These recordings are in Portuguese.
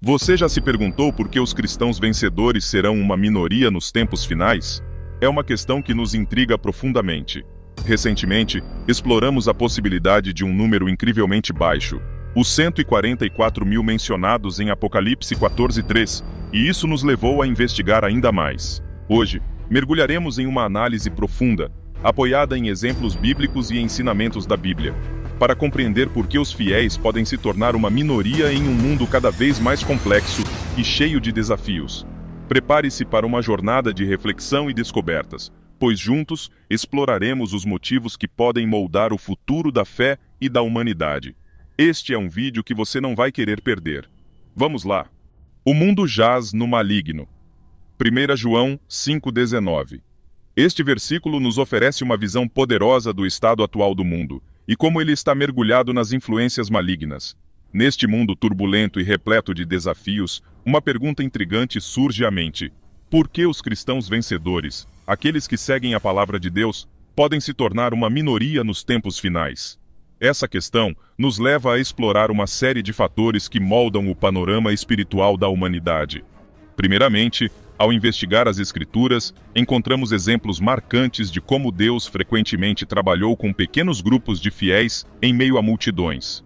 Você já se perguntou por que os cristãos vencedores serão uma minoria nos tempos finais? É uma questão que nos intriga profundamente. Recentemente, exploramos a possibilidade de um número incrivelmente baixo, os 144 mil mencionados em Apocalipse 14.3, e isso nos levou a investigar ainda mais. Hoje, mergulharemos em uma análise profunda, apoiada em exemplos bíblicos e ensinamentos da Bíblia, para compreender por que os fiéis podem se tornar uma minoria em um mundo cada vez mais complexo e cheio de desafios. Prepare-se para uma jornada de reflexão e descobertas, pois juntos exploraremos os motivos que podem moldar o futuro da fé e da humanidade. Este é um vídeo que você não vai querer perder. Vamos lá! O mundo jaz no maligno. 1 João 5,19 Este versículo nos oferece uma visão poderosa do estado atual do mundo e como ele está mergulhado nas influências malignas. Neste mundo turbulento e repleto de desafios, uma pergunta intrigante surge à mente. Por que os cristãos vencedores, aqueles que seguem a palavra de Deus, podem se tornar uma minoria nos tempos finais? Essa questão nos leva a explorar uma série de fatores que moldam o panorama espiritual da humanidade. Primeiramente, ao investigar as Escrituras, encontramos exemplos marcantes de como Deus frequentemente trabalhou com pequenos grupos de fiéis em meio a multidões.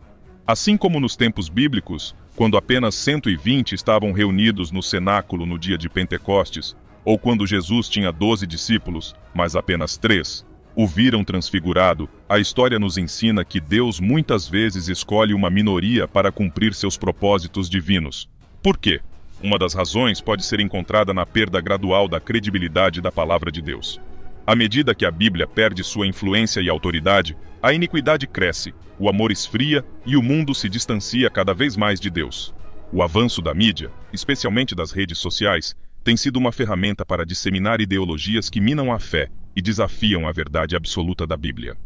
Assim como nos tempos bíblicos, quando apenas 120 estavam reunidos no cenáculo no dia de Pentecostes, ou quando Jesus tinha doze discípulos, mas apenas três, o viram transfigurado, a história nos ensina que Deus muitas vezes escolhe uma minoria para cumprir seus propósitos divinos. Por quê? Uma das razões pode ser encontrada na perda gradual da credibilidade da palavra de Deus. À medida que a Bíblia perde sua influência e autoridade, a iniquidade cresce, o amor esfria e o mundo se distancia cada vez mais de Deus. O avanço da mídia, especialmente das redes sociais, tem sido uma ferramenta para disseminar ideologias que minam a fé e desafiam a verdade absoluta da Bíblia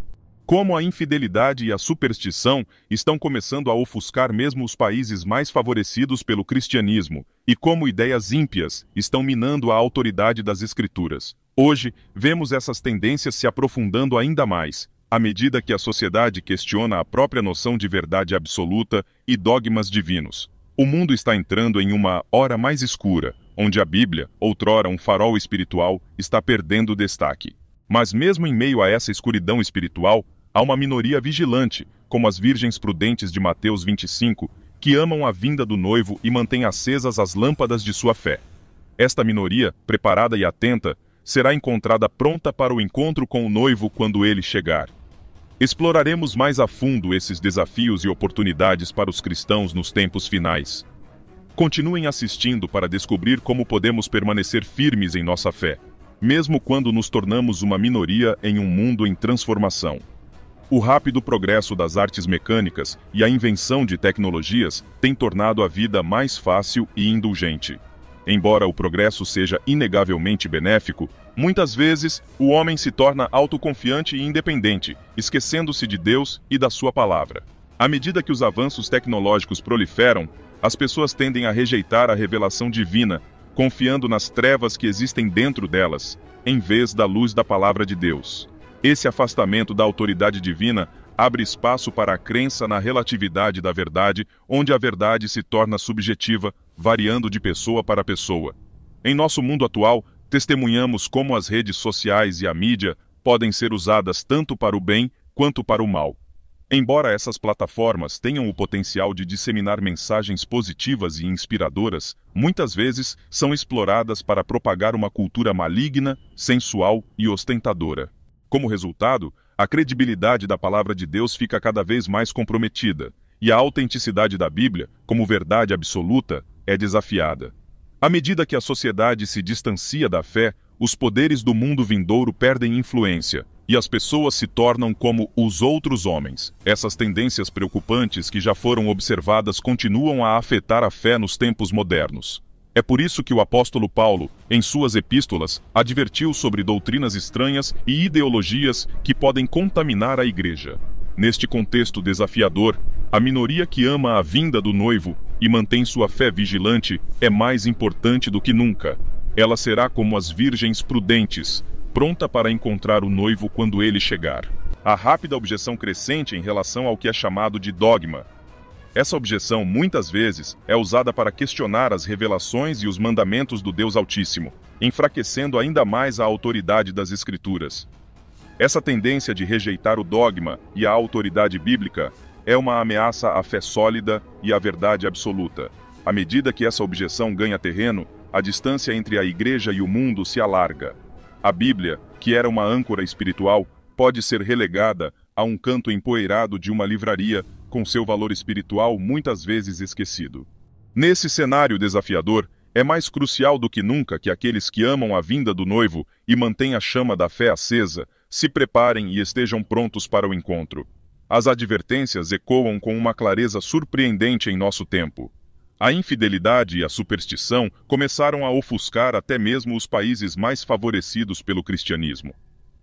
como a infidelidade e a superstição estão começando a ofuscar mesmo os países mais favorecidos pelo cristianismo, e como ideias ímpias estão minando a autoridade das escrituras. Hoje, vemos essas tendências se aprofundando ainda mais, à medida que a sociedade questiona a própria noção de verdade absoluta e dogmas divinos. O mundo está entrando em uma hora mais escura, onde a Bíblia, outrora um farol espiritual, está perdendo destaque. Mas mesmo em meio a essa escuridão espiritual, Há uma minoria vigilante, como as virgens prudentes de Mateus 25, que amam a vinda do noivo e mantêm acesas as lâmpadas de sua fé. Esta minoria, preparada e atenta, será encontrada pronta para o encontro com o noivo quando ele chegar. Exploraremos mais a fundo esses desafios e oportunidades para os cristãos nos tempos finais. Continuem assistindo para descobrir como podemos permanecer firmes em nossa fé, mesmo quando nos tornamos uma minoria em um mundo em transformação. O rápido progresso das artes mecânicas e a invenção de tecnologias tem tornado a vida mais fácil e indulgente. Embora o progresso seja inegavelmente benéfico, muitas vezes o homem se torna autoconfiante e independente, esquecendo-se de Deus e da sua palavra. À medida que os avanços tecnológicos proliferam, as pessoas tendem a rejeitar a revelação divina, confiando nas trevas que existem dentro delas, em vez da luz da palavra de Deus. Esse afastamento da autoridade divina abre espaço para a crença na relatividade da verdade, onde a verdade se torna subjetiva, variando de pessoa para pessoa. Em nosso mundo atual, testemunhamos como as redes sociais e a mídia podem ser usadas tanto para o bem quanto para o mal. Embora essas plataformas tenham o potencial de disseminar mensagens positivas e inspiradoras, muitas vezes são exploradas para propagar uma cultura maligna, sensual e ostentadora. Como resultado, a credibilidade da palavra de Deus fica cada vez mais comprometida e a autenticidade da Bíblia, como verdade absoluta, é desafiada. À medida que a sociedade se distancia da fé, os poderes do mundo vindouro perdem influência e as pessoas se tornam como os outros homens. Essas tendências preocupantes que já foram observadas continuam a afetar a fé nos tempos modernos. É por isso que o apóstolo Paulo, em suas epístolas, advertiu sobre doutrinas estranhas e ideologias que podem contaminar a igreja. Neste contexto desafiador, a minoria que ama a vinda do noivo e mantém sua fé vigilante é mais importante do que nunca. Ela será como as virgens prudentes, pronta para encontrar o noivo quando ele chegar. A rápida objeção crescente em relação ao que é chamado de dogma essa objeção, muitas vezes, é usada para questionar as revelações e os mandamentos do Deus Altíssimo, enfraquecendo ainda mais a autoridade das Escrituras. Essa tendência de rejeitar o dogma e a autoridade bíblica é uma ameaça à fé sólida e à verdade absoluta. À medida que essa objeção ganha terreno, a distância entre a igreja e o mundo se alarga. A Bíblia, que era uma âncora espiritual, pode ser relegada a um canto empoeirado de uma livraria com seu valor espiritual muitas vezes esquecido. Nesse cenário desafiador, é mais crucial do que nunca que aqueles que amam a vinda do noivo e mantêm a chama da fé acesa se preparem e estejam prontos para o encontro. As advertências ecoam com uma clareza surpreendente em nosso tempo. A infidelidade e a superstição começaram a ofuscar até mesmo os países mais favorecidos pelo cristianismo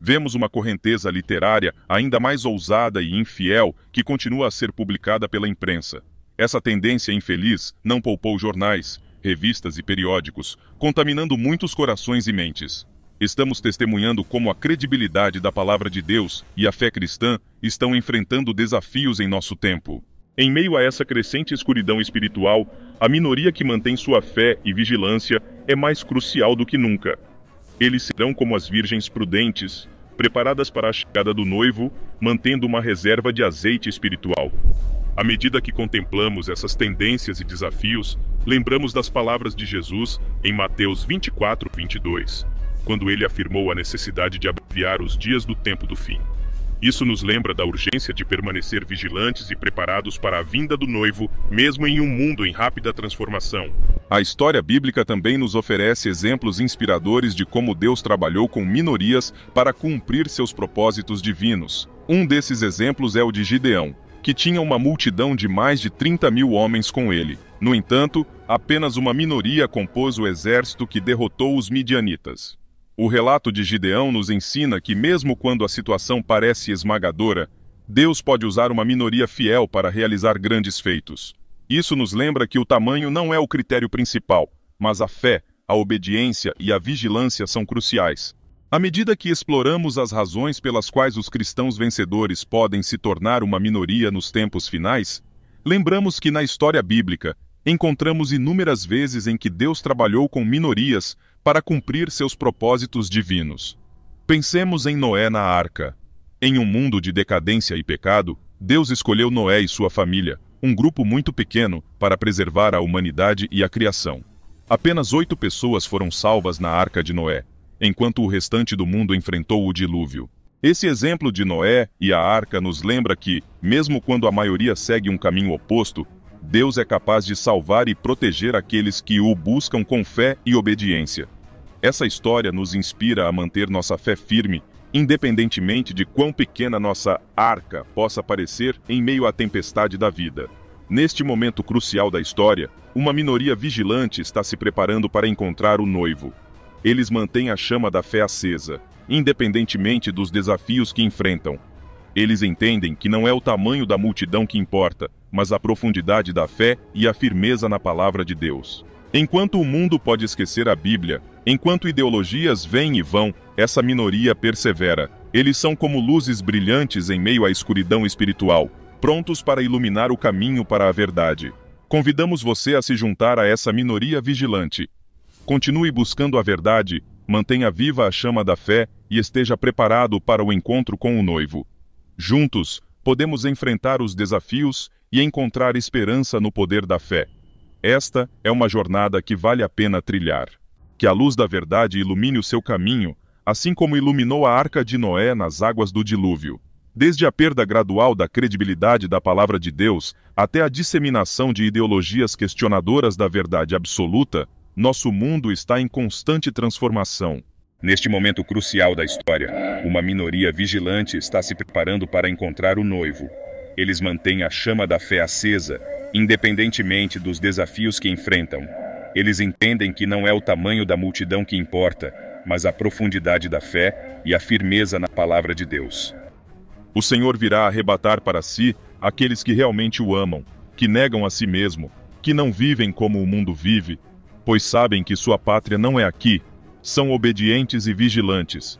vemos uma correnteza literária ainda mais ousada e infiel que continua a ser publicada pela imprensa. Essa tendência infeliz não poupou jornais, revistas e periódicos, contaminando muitos corações e mentes. Estamos testemunhando como a credibilidade da palavra de Deus e a fé cristã estão enfrentando desafios em nosso tempo. Em meio a essa crescente escuridão espiritual, a minoria que mantém sua fé e vigilância é mais crucial do que nunca. Eles serão como as virgens prudentes preparadas para a chegada do noivo, mantendo uma reserva de azeite espiritual. À medida que contemplamos essas tendências e desafios, lembramos das palavras de Jesus em Mateus 24, 22, quando ele afirmou a necessidade de abreviar os dias do tempo do fim. Isso nos lembra da urgência de permanecer vigilantes e preparados para a vinda do noivo, mesmo em um mundo em rápida transformação. A história bíblica também nos oferece exemplos inspiradores de como Deus trabalhou com minorias para cumprir seus propósitos divinos. Um desses exemplos é o de Gideão, que tinha uma multidão de mais de 30 mil homens com ele. No entanto, apenas uma minoria compôs o exército que derrotou os midianitas. O relato de Gideão nos ensina que, mesmo quando a situação parece esmagadora, Deus pode usar uma minoria fiel para realizar grandes feitos. Isso nos lembra que o tamanho não é o critério principal, mas a fé, a obediência e a vigilância são cruciais. À medida que exploramos as razões pelas quais os cristãos vencedores podem se tornar uma minoria nos tempos finais, lembramos que na história bíblica encontramos inúmeras vezes em que Deus trabalhou com minorias para cumprir seus propósitos divinos. Pensemos em Noé na arca. Em um mundo de decadência e pecado, Deus escolheu Noé e sua família, um grupo muito pequeno, para preservar a humanidade e a criação. Apenas oito pessoas foram salvas na Arca de Noé, enquanto o restante do mundo enfrentou o dilúvio. Esse exemplo de Noé e a arca nos lembra que, mesmo quando a maioria segue um caminho oposto, Deus é capaz de salvar e proteger aqueles que o buscam com fé e obediência. Essa história nos inspira a manter nossa fé firme independentemente de quão pequena nossa arca possa parecer em meio à tempestade da vida. Neste momento crucial da história, uma minoria vigilante está se preparando para encontrar o noivo. Eles mantêm a chama da fé acesa, independentemente dos desafios que enfrentam. Eles entendem que não é o tamanho da multidão que importa, mas a profundidade da fé e a firmeza na palavra de Deus. Enquanto o mundo pode esquecer a Bíblia, enquanto ideologias vêm e vão, essa minoria persevera. Eles são como luzes brilhantes em meio à escuridão espiritual, prontos para iluminar o caminho para a verdade. Convidamos você a se juntar a essa minoria vigilante. Continue buscando a verdade, mantenha viva a chama da fé e esteja preparado para o encontro com o noivo. Juntos, podemos enfrentar os desafios e encontrar esperança no poder da fé. Esta é uma jornada que vale a pena trilhar. Que a luz da verdade ilumine o seu caminho, assim como iluminou a arca de Noé nas águas do dilúvio. Desde a perda gradual da credibilidade da palavra de Deus até a disseminação de ideologias questionadoras da verdade absoluta, nosso mundo está em constante transformação. Neste momento crucial da história, uma minoria vigilante está se preparando para encontrar o noivo. Eles mantêm a chama da fé acesa Independentemente dos desafios que enfrentam, eles entendem que não é o tamanho da multidão que importa, mas a profundidade da fé e a firmeza na palavra de Deus. O Senhor virá arrebatar para si aqueles que realmente o amam, que negam a si mesmo, que não vivem como o mundo vive, pois sabem que sua pátria não é aqui, são obedientes e vigilantes.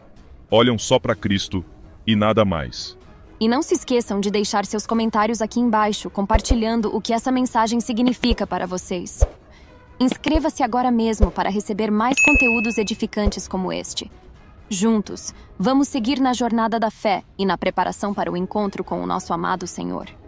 Olham só para Cristo e nada mais. E não se esqueçam de deixar seus comentários aqui embaixo, compartilhando o que essa mensagem significa para vocês. Inscreva-se agora mesmo para receber mais conteúdos edificantes como este. Juntos, vamos seguir na jornada da fé e na preparação para o encontro com o nosso amado Senhor.